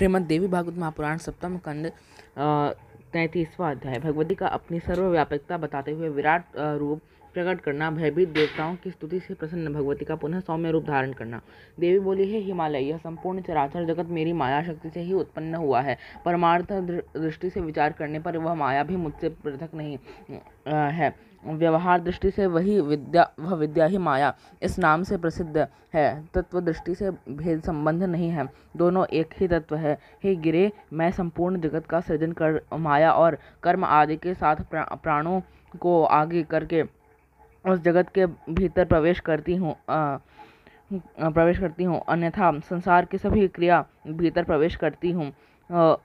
श्रीमद देवी भागवत महापुराण सप्तम कंद तैंतीसवा अध्याय भगवती का अपनी सर्वव्यापकता बताते हुए विराट रूप प्रकट करना भयभीत देवताओं की स्तुति से प्रसन्न भगवती का पुनः सौम्य रूप धारण करना देवी बोली है हिमालय यह संपूर्ण चराचर जगत मेरी माया शक्ति से ही उत्पन्न हुआ है परमार्थ दृष्टि से विचार करने पर वह माया भी मुझसे पृथक नहीं है व्यवहार दृष्टि से वही विद्या वह विद्या ही माया इस नाम से प्रसिद्ध है तत्व दृष्टि से भेद संबंध नहीं है दोनों एक ही तत्व है हे गिरे मैं संपूर्ण जगत का सृजन कर माया और कर्म आदि के साथ प्राणों को आगे करके उस जगत के भीतर प्रवेश करती हूँ प्रवेश करती हूँ अन्यथा संसार की सभी क्रिया भीतर प्रवेश करती हूँ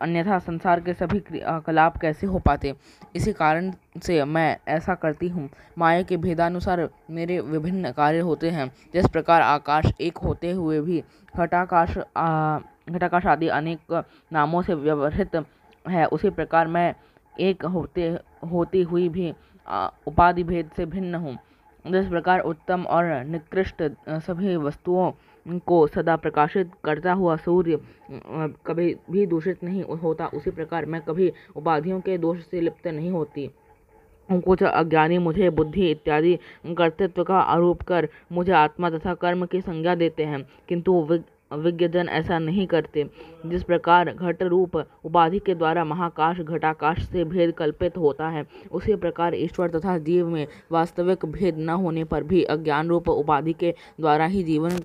अन्यथा संसार के सभी कलाप कैसे हो पाते इसी कारण से मैं ऐसा करती हूँ माया के भेदानुसार मेरे विभिन्न कार्य होते हैं जिस प्रकार आकाश एक होते हुए भी घटाकाश घटाकाश आदि अनेक नामों से व्यवहित है उसी प्रकार मैं एक होते होती हुई भी उपाधि भेद से भिन्न हूँ जिस प्रकार उत्तम और निकृष्ट सभी वस्तुओं को सदा प्रकाशित करता हुआ सूर्य कभी भी दूषित नहीं होता उसी प्रकार मैं कभी उपाधियों के दोष से लिप्त नहीं होती कुछ अज्ञानी मुझे बुद्धि इत्यादि कर्तृत्व का आरोप कर मुझे आत्मा तथा कर्म की संज्ञा देते हैं किंतु विज्ञजन ऐसा नहीं करते जिस प्रकार घट रूप उपाधि के द्वारा महाकाश घटाकाश से भेद कल्पित होता है उसी प्रकार ईश्वर तथा जीव में वास्तविक भेद न होने पर भी अज्ञान रूप उपाधि के द्वारा ही जीवन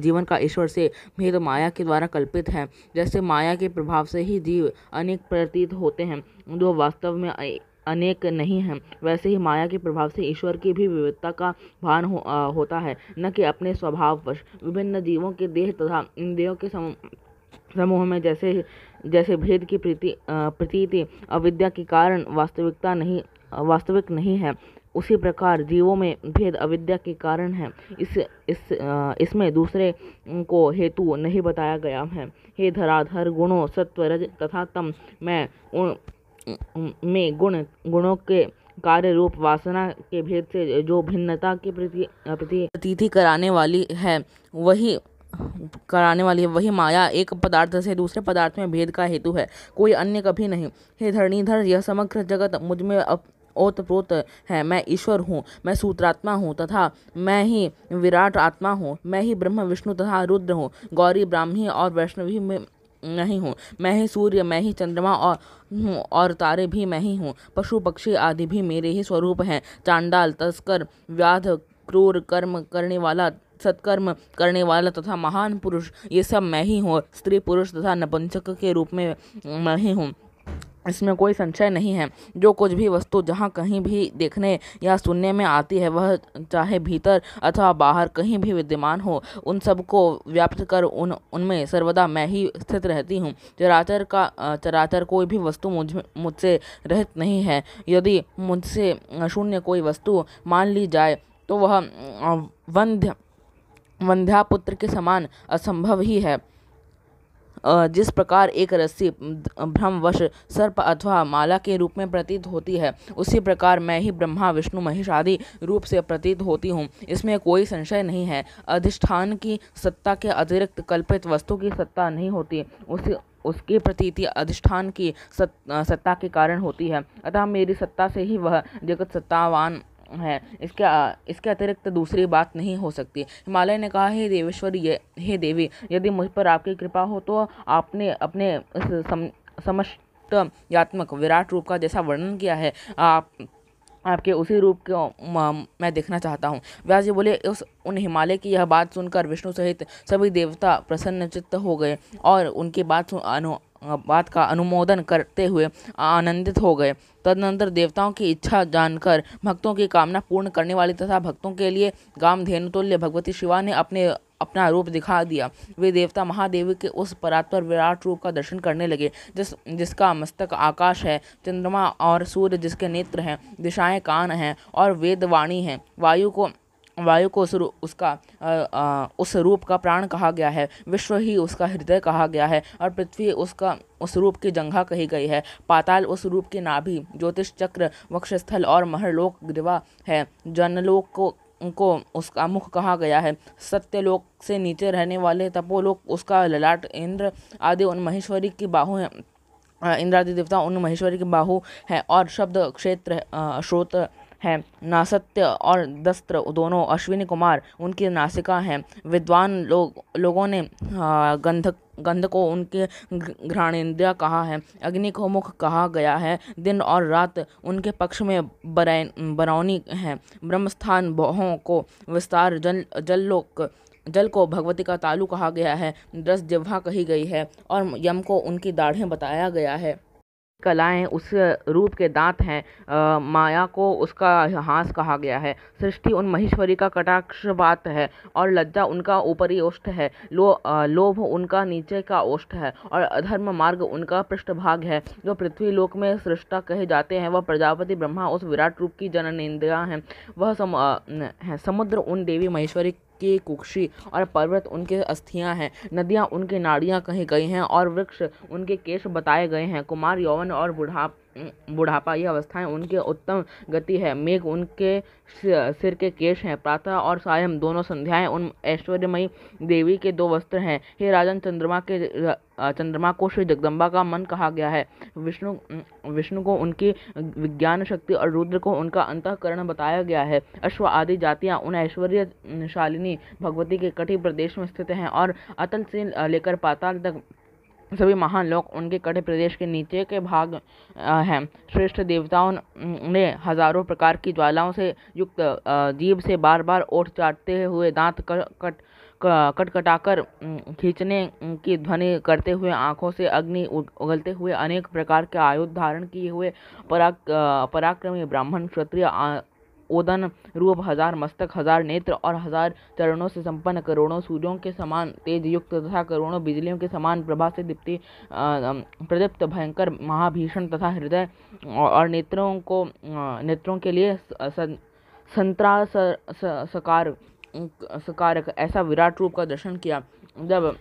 जीवन का ईश्वर से भेद माया के द्वारा कल्पित है जैसे माया के प्रभाव से ही जीव अनेक प्रतीत होते हैं जो वास्तव में अनेक नहीं हैं वैसे ही माया के प्रभाव से ईश्वर की भी विविधता का भान हो, आ, होता है न कि अपने स्वभाववश विभिन्न जीवों के देह तथा इंद्रियों के सम समूह में जैसे जैसे भेद की प्रीति प्रतीति अविद्या के कारण वास्तविकता नहीं वास्तविक नहीं है उसी प्रकार जीवों में भेद अविद्या के कारण है इस इस इसमें दूसरे को हेतु नहीं बताया गया है हे धराधर गुणों सत्वरज तथा तम मैं उन में गुण गुणों के कार्य रूप वासना के भेद से जो भिन्नता की प्रति प्रतीति कराने वाली है वही कराने वाली है वही माया एक पदार्थ से दूसरे पदार्थ में भेद का हेतु है कोई अन्य कभी नहीं हे धरणीधर यह समग्र जगत मुझ में ओतप्रोत है मैं ईश्वर हूँ मैं सूत्रात्मा हूँ तथा मैं ही विराट आत्मा हूँ मैं ही ब्रह्म विष्णु तथा रुद्र हूँ गौरी ब्राह्मी और वैष्णवी में नहीं हूँ मैं ही सूर्य मैं ही चंद्रमा और हूँ और तारे भी मैं ही हूँ पशु पक्षी आदि भी मेरे ही स्वरूप हैं चांडाल तस्कर व्याध क्रूर कर्म करने वाला सत्कर्म करने वाला तथा महान पुरुष ये सब मैं ही हूँ स्त्री पुरुष तथा नपुंसक के रूप में मैं ही हूँ इसमें कोई संशय नहीं है जो कुछ भी वस्तु जहाँ कहीं भी देखने या सुनने में आती है वह चाहे भीतर अथवा बाहर कहीं भी विद्यमान हो उन सबको व्याप्त कर उन उनमें सर्वदा मैं ही स्थित रहती हूँ चराचर का चराचर कोई भी वस्तु मुझ मुझसे रहित नहीं है यदि मुझसे शून्य कोई वस्तु मान ली जाए तो वह वंध्य वंध्यापुत्र के समान असंभव ही है जिस प्रकार एक रस्सी भ्रमवश सर्प अथवा माला के रूप में प्रतीत होती है उसी प्रकार मैं ही ब्रह्मा विष्णु महेश आदि रूप से प्रतीत होती हूँ इसमें कोई संशय नहीं है अधिष्ठान की सत्ता के अतिरिक्त कल्पित वस्तु की सत्ता नहीं होती उसी उसकी प्रतीति अधिष्ठान की सत, सत्ता के कारण होती है अतः मेरी सत्ता से ही वह जगत सत्तावान है इसके इसके अतिरिक्त दूसरी बात नहीं हो सकती हिमालय ने कहा हे देवेश्वर ये हे देवी यदि मुझ पर आपकी कृपा हो तो आपने अपने सम, समस्त विराट रूप का जैसा वर्णन किया है आप आपके उसी रूप को मैं देखना चाहता हूँ व्यास जी बोले उस उन हिमालय की यह बात सुनकर विष्णु सहित सभी देवता प्रसन्नचित्त हो गए और उनकी बात सुन बात का अनुमोदन करते हुए आनंदित हो गए तदनंतर देवताओं की इच्छा जानकर भक्तों की कामना पूर्ण करने वाली तथा भक्तों के लिए गाम धेनुतुल्य भगवती शिवा ने अपने अपना रूप दिखा दिया वे देवता महादेव के उस परात पर विराट रूप का दर्शन करने लगे जिस जिसका मस्तक आकाश है चंद्रमा और सूर्य जिसके नेत्र हैं दिशाएं कान हैं और वेदवाणी हैं वायु को वायु को उस उसका आ, आ, उस रूप का प्राण कहा गया है विश्व ही उसका हृदय कहा गया है और पृथ्वी उसका उस रूप की जंघा कही गई है पाताल उस रूप की नाभि ज्योतिष चक्र वक्षस्थल और महरलोक ग्रीवा है जनलोक को को उसका मुख कहा गया है सत्यलोक से नीचे रहने वाले तपोलोक उसका ललाट इंद्र आदि उन महेश्वरी की बाहू हैं इंद्रादि देवता उन महेश्वरी की बाहू है और शब्द क्षेत्र श्रोत हैं नासत्य और दस्त्र दोनों अश्विनी कुमार उनकी नासिका हैं विद्वान लोग लोगों ने गंधक गंध को उनके घ्राणेन्द्रिया कहा है अग्नि को मुख कहा गया है दिन और रात उनके पक्ष में बरौनी है ब्रह्मस्थान बहों को विस्तार जल लोक जल को भगवती का तालु कहा गया है दस जिह्वा कही गई है और यम को उनकी दाढ़ें बताया गया है कलाएं उस रूप के दांत हैं माया को उसका हास कहा गया है सृष्टि उन महेश्वरी का बात है और लज्जा उनका ऊपरी ओष्ठ है लो लोभ उनका नीचे का ओष्ठ है और अधर्म मार्ग उनका पृष्ठभाग है जो पृथ्वी लोक में सृष्टा कहे जाते हैं वह प्रजापति ब्रह्मा उस विराट रूप की जननेन्द्रिया हैं वह सम, है, समुद्र उन देवी महेश्वरी के कुक्षी और पर्वत उनके अस्थियां हैं नदियां उनकी नाड़ियां कही गई हैं और वृक्ष उनके केश बताए गए हैं कुमार यौवन और बुढ़ाप बुढ़ापा ये अवस्थाएं उनके उत्तम गति है मेघ उनके सिर के केश हैं प्रातः और सायं दोनों संध्याएं उन ऐश्वर्यमयी देवी के दो वस्त्र हैं हे राजन चंद्रमा के चंद्रमा को श्री जगदम्बा का मन कहा गया है विष्णु विष्णु को उनकी विज्ञान शक्ति और रुद्र को उनका अंतकरण बताया गया है अश्व आदि जातियाँ उन ऐश्वर्यशालिनी भगवती के कठिन प्रदेश में स्थित हैं और अतल से लेकर पाताल तक सभी महान लोग उनके कड़े प्रदेश के नीचे के भाग हैं श्रेष्ठ देवताओं ने हजारों प्रकार की ज्वालाओं से युक्त जीव से बार बार ओठ चाटते हुए दांत कट कटकटाकर खींचने की ध्वनि करते हुए आंखों से अग्नि उगलते हुए अनेक प्रकार के आयुध धारण किए हुए पराक पराक्रमी ब्राह्मण क्षत्रिय ओदन रूप हजार मस्तक हजार नेत्र और हजार चरणों से संपन्न करोड़ों सूर्यों के समान तेज युक्त तथा करोड़ों बिजलियों के समान प्रभा से दीप्ति प्रदीप्त भयंकर महाभीषण तथा हृदय और नेत्रों को नेत्रों के लिए संतरा सकार सकारक ऐसा विराट रूप का दर्शन किया जब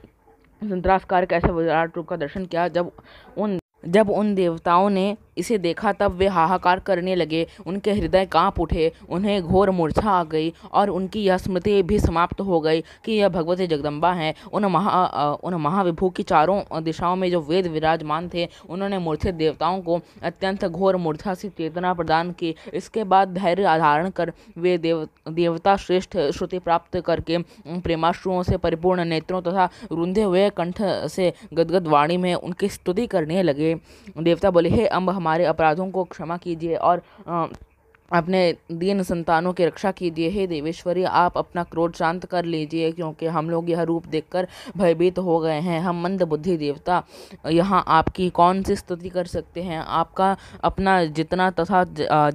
संतरास कारक ऐसा विराट रूप का दर्शन किया जब उन जब उन देवताओं ने इसे देखा तब वे हाहाकार करने लगे उनके हृदय कांप उठे उन्हें घोर मूर्छा आ गई और उनकी यह स्मृति भी समाप्त हो गई कि यह भगवती जगदम्बा हैं उन महा उन महाविभू की चारों दिशाओं में जो वेद विराजमान थे उन्होंने मूर्छित देवताओं को अत्यंत घोर मूर्छा से चेतना प्रदान की इसके बाद धैर्य धारण कर वे देव देवता श्रेष्ठ श्रुति प्राप्त करके प्रेमाश्रुओं से परिपूर्ण नेत्रों तथा रूंधे हुए कंठ से गदगद वाणी में उनकी स्तुति करने लगे देवता बोले हे अम्ब हमारे अपराधों को क्षमा कीजिए और अपने दीन संतानों की रक्षा कीजिए हे देवेश्वरी आप अपना क्रोध शांत कर लीजिए क्योंकि हम लोग यह रूप देखकर भयभीत हो गए हैं हम मंद बुद्धि देवता यहाँ आपकी कौन सी स्तुति कर सकते हैं आपका अपना जितना तथा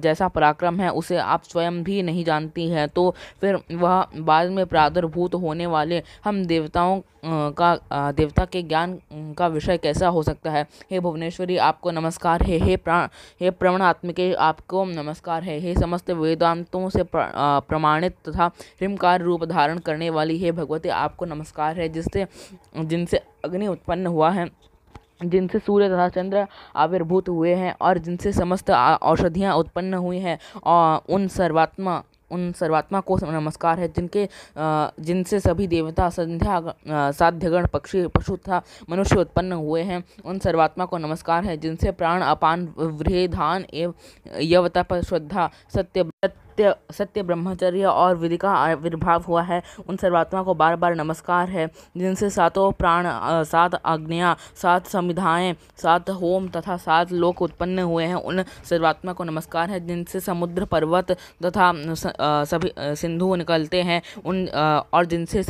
जैसा पराक्रम है उसे आप स्वयं भी नहीं जानती हैं तो फिर वह बाद में प्रादुर्भूत होने वाले हम देवताओं का देवता के ज्ञान का विषय कैसा हो सकता है हे भुवनेश्वरी आपको नमस्कार है हे प्राण हे प्रवण के आपको नमस्कार है हे समस्त वेदांतों से प्रमाणित तथा हिमकार रूप धारण करने वाली हे भगवती आपको नमस्कार है जिससे जिनसे अग्नि उत्पन्न हुआ है जिनसे सूर्य तथा चंद्र आविर्भूत हुए हैं और जिनसे समस्त औषधियाँ उत्पन्न हुई हैं और उन सर्वात्मा उन सर्वात्मा को नमस्कार है जिनके जिनसे सभी देवता संध्या साध्यगण पक्षी पशु तथा मनुष्य उत्पन्न हुए हैं उन सर्वात्मा को नमस्कार है जिनसे प्राण अपान वृह धान एवं यव तप श्रद्धा सत्य सत्य सत्य ब्रह्मचर्य और विधि का आविर्भाव हुआ है उन सर्वात्मा को बार बार नमस्कार है जिनसे सातों प्राण सात आज्ञा सात संविधाएँ सात होम तथा सात लोक उत्पन्न हुए हैं उन सर्वात्मा को नमस्कार है जिनसे समुद्र पर्वत तथा सभी सिंधु निकलते हैं उन और जिनसे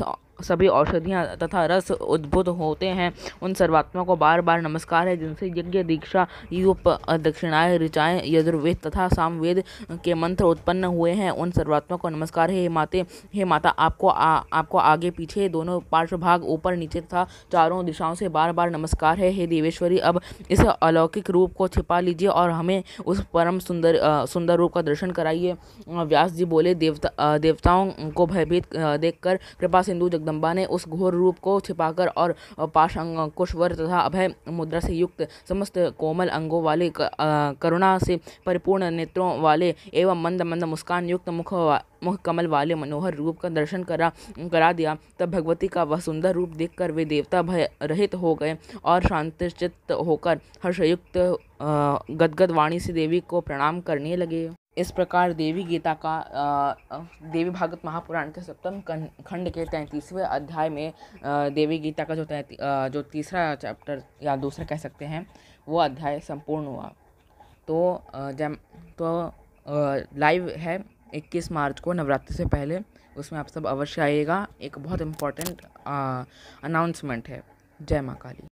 सभी औषधियाँ तथा रस उद्भुत होते हैं उन सर्वात्मा को बार बार नमस्कार है जिनसे यज्ञ दीक्षा यूप दक्षिणाय ऋचाएँ यजुर्वेद तथा सामवेद के मंत्र उत्पन्न हुए हैं उन सर्वात्मा को नमस्कार है हे माते हे माता आपको आ, आपको आगे पीछे दोनों पार्श्वभाग ऊपर नीचे तथा चारों दिशाओं से बार बार नमस्कार है हे देवेश्वरी अब इस अलौकिक रूप को छिपा लीजिए और हमें उस परम सुंदर सुंदर रूप का दर्शन कराइए व्यास जी बोले देवता देवताओं को भयभीत देखकर कृपा सिंधु जगद जगदम्बा ने उस घोर रूप को छिपाकर और पाशांग कुशवर तथा अभय मुद्रा से युक्त समस्त कोमल अंगों वाले करुणा से परिपूर्ण नेत्रों वाले एवं मंद मंद मुस्कान युक्त मुख मुख कमल वाले मनोहर रूप का दर्शन करा करा दिया तब भगवती का वह सुंदर रूप देखकर वे देवता भय रहित हो गए और शांतिचित्त होकर हर्षयुक्त गदगद वाणी से देवी को प्रणाम करने लगे इस प्रकार देवी गीता का देवी भागवत महापुराण के सप्तम खंड के तैंतीसवें अध्याय में देवी गीता का जो जो तीसरा चैप्टर या दूसरा कह सकते हैं वो अध्याय संपूर्ण हुआ तो जब तो लाइव है 21 मार्च को नवरात्रि से पहले उसमें आप सब अवश्य आइएगा एक बहुत इम्पोर्टेंट अनाउंसमेंट है जय माँ काली